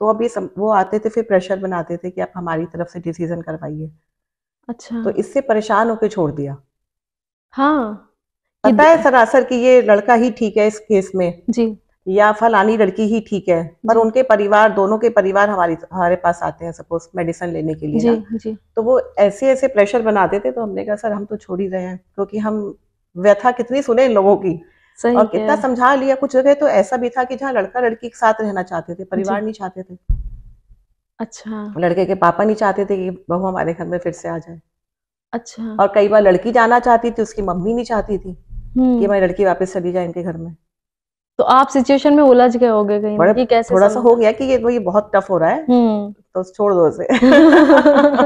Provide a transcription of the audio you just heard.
तो अब ये सम, वो आते थे फिर प्रेशर बनाते थे कि आप हमारी तरफ से डिसीजन करवाइए अच्छा तो इससे परेशान होके छोड़ दिया हाँ पता है सरासर कि ये लड़का ही ठीक है इस केस में जी या फलानी लड़की ही ठीक है पर उनके परिवार दोनों के परिवार हमारी हमारे पास आते हैं सपोज मेडिसिन लेने के लिए जी, जी. तो वो ऐसे ऐसे प्रेशर बनाते थे तो हमने कहा सर हम तो छोड़ ही रहे हैं क्योंकि हम व्यथा कितनी सुने इन लोगों की और कितना समझा लिया कुछ जगह तो ऐसा भी था कि जहाँ लड़का लड़की के साथ रहना चाहते थे परिवार नहीं चाहते थे अच्छा लड़के के पापा नहीं चाहते थे कि बहू हमारे घर में फिर से आ जाए अच्छा और कई बार लड़की जाना चाहती थी उसकी मम्मी नहीं चाहती थी कि मेरी हम्म। लड़की वापस चली जाए इनके घर में तो आप सिचुएशन में उलझ गए होगे कहीं कैसे थोड़ा सा हो गया कि ये ये बहुत टफ हो रहा है हम्म। तो छोड़ दो उसे